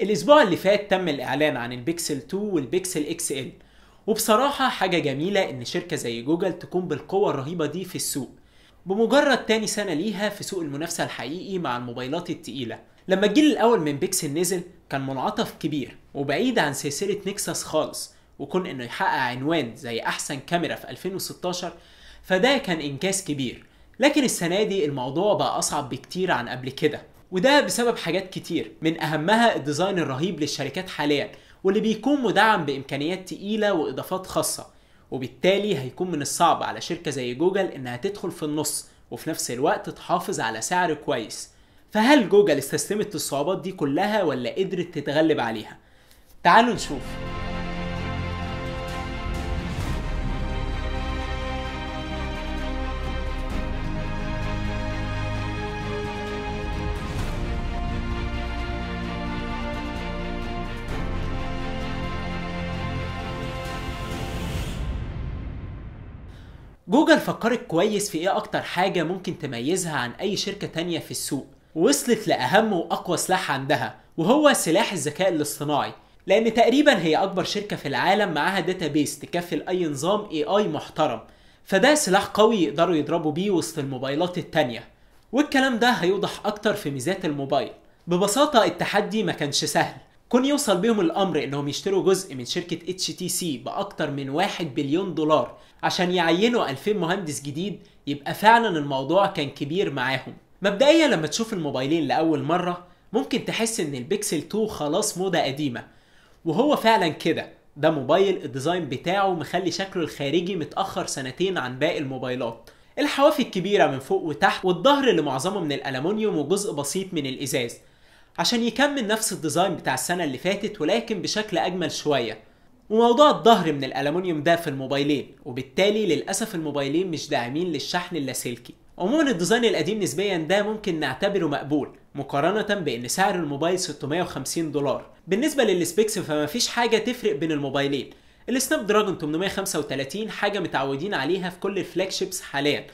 الاسبوع اللي فات تم الاعلان عن البيكسل 2 والبيكسل اكس ال وبصراحه حاجه جميله ان شركه زي جوجل تكون بالقوه الرهيبه دي في السوق بمجرد تاني سنه ليها في سوق المنافسه الحقيقي مع الموبايلات التقيله لما الجيل الاول من بيكسل نزل كان منعطف كبير وبعيد عن سلسله نكسس خالص وكون انه يحقق عنوان زي احسن كاميرا في 2016 فده كان انجاز كبير لكن السنه دي الموضوع بقى اصعب بكتير عن قبل كده وده بسبب حاجات كتير من اهمها الديزاين الرهيب للشركات حاليا واللي بيكون مدعم بامكانيات تقيله واضافات خاصه وبالتالي هيكون من الصعب على شركه زي جوجل انها تدخل في النص وفي نفس الوقت تحافظ على سعر كويس فهل جوجل استسلمت للصعوبات دي كلها ولا قدرت تتغلب عليها تعالوا نشوف جوجل فكرت كويس في ايه اكتر حاجة ممكن تميزها عن اي شركة تانية في السوق ووصلت لأهم وأقوى سلاح عندها وهو سلاح الذكاء الاصطناعي لأن تقريبا هي أكبر شركة في العالم معاها داتا بيس تكفل أي نظام اي اي محترم فده سلاح قوي يقدروا يضربوا بيه وسط الموبايلات التانية والكلام ده هيوضح أكتر في ميزات الموبايل ببساطة التحدي ما كانش سهل كون يوصل بيهم الامر انهم يشتروا جزء من شركه اتش تي سي باكتر من 1 بليون دولار عشان يعينوا 2000 مهندس جديد يبقى فعلا الموضوع كان كبير معاهم مبدئيا لما تشوف الموبايلين لاول مره ممكن تحس ان البيكسل 2 خلاص موضه قديمه وهو فعلا كده ده موبايل الديزاين بتاعه مخلي شكله الخارجي متاخر سنتين عن باقي الموبايلات الحواف الكبيره من فوق وتحت والظهر اللي معظمه من الالومنيوم وجزء بسيط من الازاز عشان يكمل نفس الديزاين بتاع السنة اللي فاتت ولكن بشكل أجمل شوية وموضوع الظهر من الألمونيوم ده في الموبايلين وبالتالي للأسف الموبايلين مش داعمين للشحن اللاسلكي عموما الديزاين القديم نسبيا ده ممكن نعتبره مقبول مقارنة بأن سعر الموبايل 650 دولار بالنسبة للسبيكس فما فيش حاجة تفرق بين الموبايلين السناب دراجون 835 حاجة متعودين عليها في كل الفلاج شيبس حاليا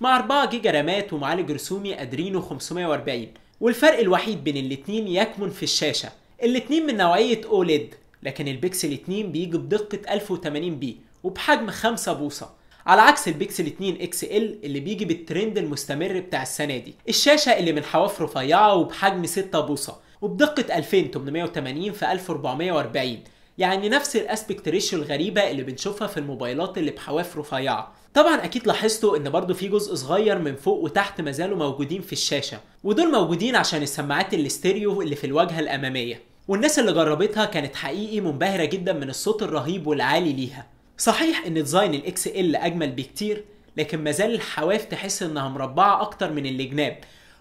مع 4 جيجا رامات ومعالج رسومي ادرينو 540 والفرق الوحيد بين الاتنين يكمن في الشاشة الاتنين من نوعية OLED لكن البيكسل 2 بيجي بدقة 1080 بي وبحجم 5 بوصة على عكس البيكسل 2 اكس ال اللي بيجي بالترند المستمر بتاع السنة دي الشاشة اللي من حواف رفيعة وبحجم 6 بوصة وبدقة 2880 في 1440 يعني نفس الاسبكت ريشيو الغريبه اللي بنشوفها في الموبايلات اللي بحواف رفيعه طبعا اكيد لاحظتوا ان برضو في جزء صغير من فوق وتحت ما زالوا موجودين في الشاشه ودول موجودين عشان السماعات الاستيريو اللي في الواجهه الاماميه والناس اللي جربتها كانت حقيقي منبهره جدا من الصوت الرهيب والعالي ليها صحيح ان ديزاين الاكس ال اجمل بكتير لكن مازال الحواف تحس انها مربعه اكتر من الجناب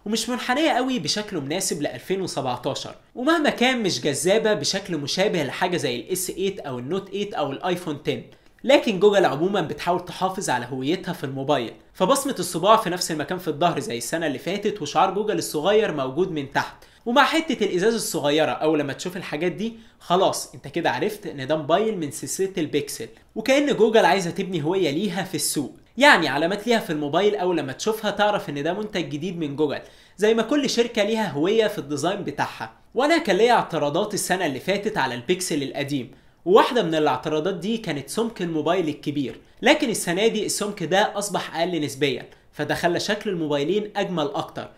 ومش منحنية قوي بشكل مناسب ل 2017 ومهما كان مش جذابة بشكل مشابه لحاجة زي الاس 8 او النوت 8 او الايفون 10 لكن جوجل عموما بتحاول تحافظ على هويتها في الموبايل فبصمة الصباع في نفس المكان في الظهر زي السنة اللي فاتت وشعار جوجل الصغير موجود من تحت ومع حته الازاز الصغيره اول لما تشوف الحاجات دي خلاص انت كده عرفت ان ده موبايل من سلسله البيكسل وكان جوجل عايزه تبني هويه ليها في السوق يعني علامات ليها في الموبايل اول لما تشوفها تعرف ان ده منتج جديد من جوجل زي ما كل شركه ليها هويه في الديزاين بتاعها وانا كان ليا اعتراضات السنه اللي فاتت على البيكسل القديم وواحده من الاعتراضات دي كانت سمك الموبايل الكبير لكن السنه دي السمك ده اصبح اقل نسبيا فده خلى شكل الموبايلين اجمل اكتر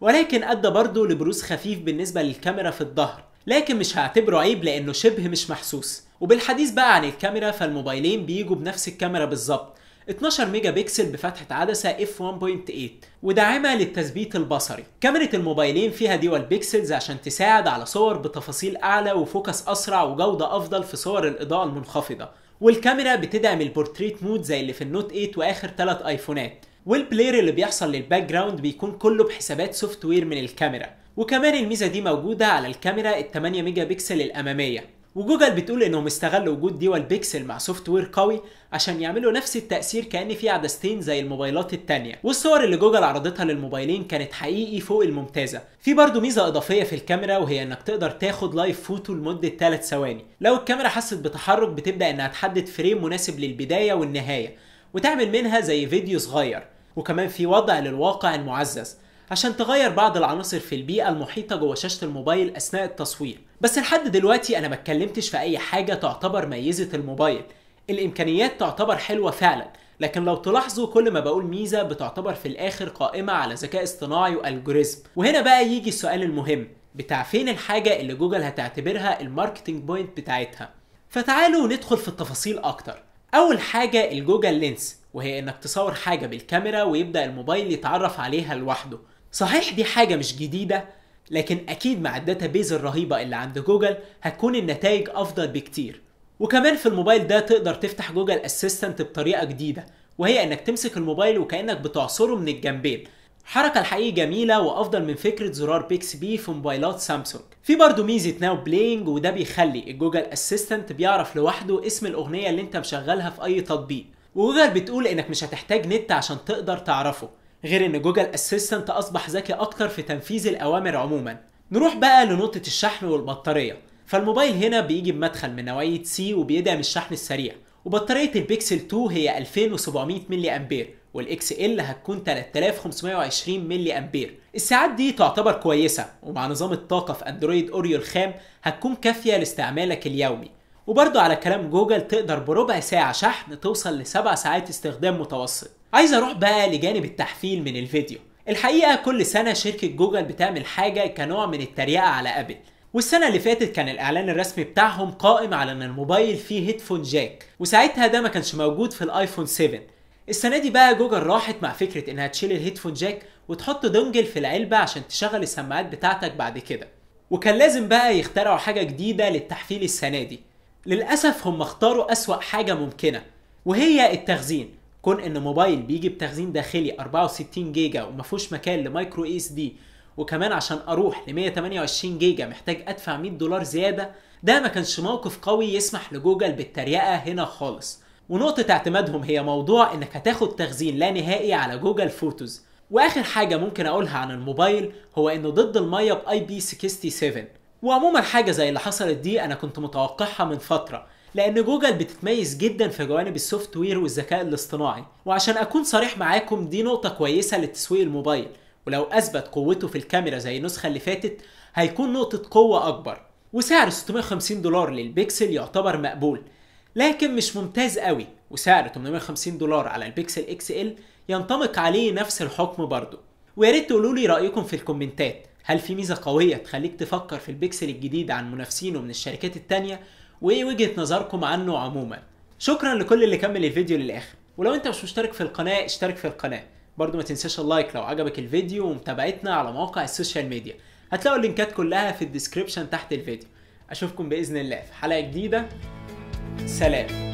ولكن أدى برضه لبروز خفيف بالنسبة للكاميرا في الظهر لكن مش هعتبره عيب لأنه شبه مش محسوس وبالحديث بقى عن الكاميرا فالموبايلين بيجوا بنفس الكاميرا بالظبط 12 ميجا بكسل بفتحة عدسة عدسة 1.8 وداعمة للتثبيت البصري كاميرا الموبايلين فيها ديوال بيكسلز عشان تساعد على صور بتفاصيل أعلى وفوكس أسرع وجودة أفضل في صور الإضاءة المنخفضة والكاميرا بتدعم البورتريت مود زي اللي في النوت 8 وآخر 3 آيفونات والبلاير اللي بيحصل للباك جراوند بيكون كله بحسابات سوفت وير من الكاميرا وكمان الميزه دي موجوده على الكاميرا ال 8 ميجا بكسل الاماميه وجوجل بتقول انهم استغلوا وجود دي والبيكسل مع سوفت وير قوي عشان يعملوا نفس التاثير كان في عدستين زي الموبايلات التانية والصور اللي جوجل عرضتها للموبايلين كانت حقيقي فوق الممتازه في برضه ميزه اضافيه في الكاميرا وهي انك تقدر تاخد لايف فوتو لمده 3 ثواني لو الكاميرا حست بتحرك بتبدا انها تحدد فريم مناسب للبدايه والنهايه وتعمل منها زي فيديو صغير وكمان في وضع للواقع المعزز عشان تغير بعض العناصر في البيئة المحيطة جوه شاشة الموبايل أثناء التصوير بس لحد دلوقتي أنا ما اتكلمتش في أي حاجة تعتبر ميزة الموبايل الإمكانيات تعتبر حلوة فعلا لكن لو تلاحظوا كل ما بقول ميزة بتعتبر في الآخر قائمة على ذكاء اصطناعي والجوريزم وهنا بقى يجي السؤال المهم بتاع فين الحاجة اللي جوجل هتعتبرها الماركتينج بوينت بتاعتها فتعالوا ندخل في التفاصيل أكتر أول حاجة الجوجل لينس وهي انك تصور حاجه بالكاميرا ويبدا الموبايل يتعرف عليها لوحده صحيح دي حاجه مش جديده لكن اكيد مع الداتا بيز الرهيبه اللي عند جوجل هتكون النتائج افضل بكتير وكمان في الموبايل ده تقدر تفتح جوجل اسيستنت بطريقه جديده وهي انك تمسك الموبايل وكانك بتعصره من الجنبين حركة الحقيقة جميلة وأفضل من فكرة زرار بيكس بي في موبايلات سامسونج. في برضه ميزة ناو بلاينج وده بيخلي الجوجل اسيستنت بيعرف لوحده اسم الأغنية اللي أنت مشغلها في أي تطبيق. وجوجل بتقول انك مش هتحتاج نت عشان تقدر تعرفه غير ان جوجل اسيستنت اصبح ذكي اكتر في تنفيذ الاوامر عموما نروح بقى لنقطة الشحن والبطارية فالموبايل هنا بيجي بمدخل من نوعية سي وبيدعم الشحن السريع وبطارية البيكسل 2 هي 2700 ملي أمبير والاكس ال هتكون 3520 ملي امبير الساعات دي تعتبر كويسه ومع نظام الطاقه في اندرويد اوريو الخام هتكون كافيه لاستعمالك اليومي وبرده على كلام جوجل تقدر بربع ساعة شحن توصل لسبع ساعات استخدام متوسط عايز اروح بقى لجانب التحفيل من الفيديو الحقيقة كل سنة شركة جوجل بتعمل حاجة كنوع من التريقة على أبل والسنة اللي فاتت كان الإعلان الرسمي بتاعهم قائم على إن الموبايل فيه هيدفون جاك وساعتها ده ما كانش موجود في الآيفون 7 السنة دي بقى جوجل راحت مع فكرة إنها تشيل الهيدفون جاك وتحط دونجل في العلبة عشان تشغل السماعات بتاعتك بعد كده وكان لازم بقى يخترعوا حاجة جديدة للتحفيل السنة دي للأسف هم اختاروا أسوأ حاجة ممكنة وهي التخزين كون ان موبايل بيجي بتخزين داخلي 64 جيجا وما فيهوش مكان لمايكرو اس دي وكمان عشان اروح ل 128 جيجا محتاج ادفع 100 دولار زياده ده ما كانش موقف قوي يسمح لجوجل بالتريقه هنا خالص ونقطة اعتمادهم هي موضوع انك هتاخد تخزين لا نهائي على جوجل فوتوز واخر حاجة ممكن اقولها عن الموبايل هو انه ضد المية باي بي 67 وعموما حاجه زي اللي حصلت دي انا كنت متوقعها من فتره لان جوجل بتتميز جدا في جوانب السوفت وير والذكاء الاصطناعي وعشان اكون صريح معاكم دي نقطه كويسه لتسويق الموبايل ولو اثبت قوته في الكاميرا زي النسخه اللي فاتت هيكون نقطه قوه اكبر وسعر 650 دولار للبيكسل يعتبر مقبول لكن مش ممتاز قوي وسعر 850 دولار على البيكسل اكس ال ينطبق عليه نفس الحكم برضه ويا ريت تقولوا لي رايكم في الكومنتات هل في ميزه قويه تخليك تفكر في البيكسل الجديد عن منافسينه من الشركات التانية وايه وجهه نظركم عنه عموما شكرا لكل اللي كمل الفيديو للاخر ولو انت مش مشترك في القناه اشترك في القناه برضو ما تنساش اللايك لو عجبك الفيديو ومتابعتنا على مواقع السوشيال ميديا هتلاقوا اللينكات كلها في الديسكريبشن تحت الفيديو اشوفكم باذن الله في حلقه جديده سلام